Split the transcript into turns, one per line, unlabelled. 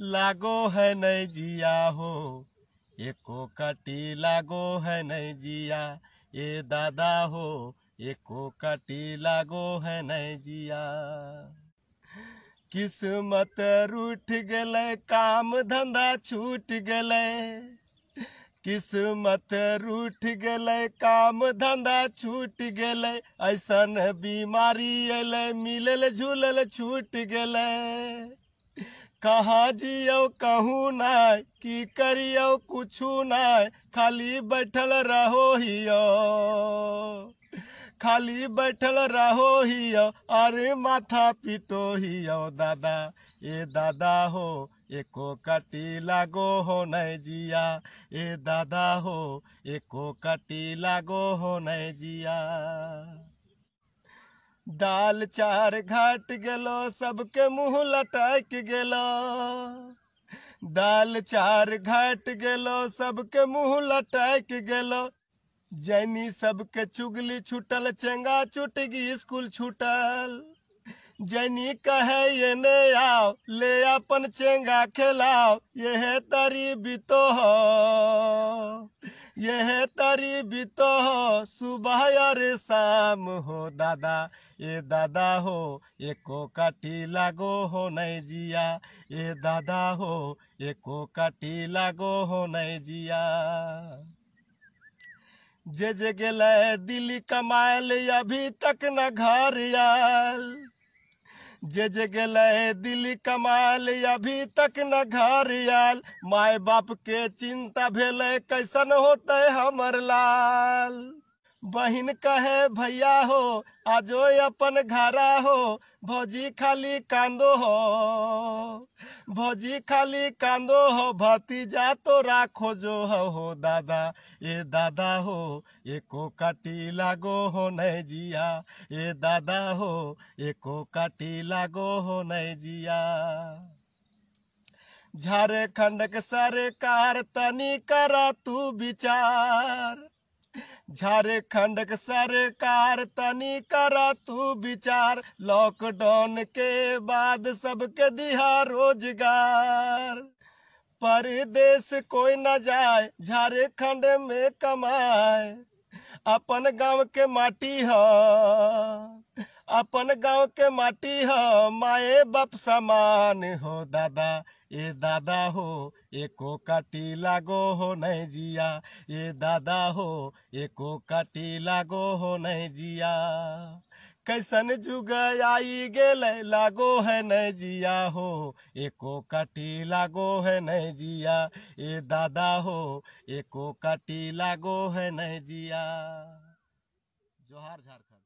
लागो है जिया हो एको काटी लागो है जिया ये दादा हो एको काटी लागो है जिया किस्मत रूठ गले काम धंधा छूट गले किस्मत रूठ गले काम धंधा छूट गले ऐसा बीमारी अल मिलल झूलल छूट गले कहा जियो कहू नाय की करियो कुछ नाय खाली बैठल रहो हियो खाली बैठल रहो हियो अरे माथा पिटो हियो दादा ए दादा हो एको कटी लागो हो नहीं जिया ए दादा हो एको कटी लागो हो नहीं जिया दाल चार घाट गलो सबके मुँह लटक गलो दाल चार घाट गलो सबके मुँह लटक गलो जैनी सबके चुगली छुटल चंगा चुटगी स्कूल छुटल जैनी कहे ये ने आओ ले अपन चंगा खिलाओ यह तरी बीतो तो हो यह तारी बीत हो सुबह और शाम हो दादा ए दादा हो एको काटी लागो हो नहीं जिया ए दादा हो एको काटी लागो हो नहीं जिया जे जे गल दिल कमाल अभी तक न घर यार जे जे गल दिल कमाल अभी तक न घर आल माय बाप के चिंता भेल कैसन होते हमर लाल बहन कहे भैया हो आजो अपन घरा हो भौजी खाली कांदो हो भोजी खाली कांदो हो भतीजा तो राखो जो हो दादा ए दादा हो को काटी लागो हो जिया ए दादा हो को काटी लागो हो जिया झारखंड के सरकार तनी करा तू विचार झारखंड के सरकार तनी करा तू विचार लॉकडाउन के बाद सबके दिया रोजगार परदेश कोई न जाए झारखंड में कमाए अपन गांव के माटी है अपन गांव के माटी हो माए बाप समान हो दादा ये दादा हो एको काटी लागो हो नहीं जिया ये दादा हो एको काटी लागो हो नहीं जिया कैसन जुग आई गेल लागो है जिया हो एको काटी लागो है जिया ए दादा हो एको काटी लागो है जिया जोहार झारखंड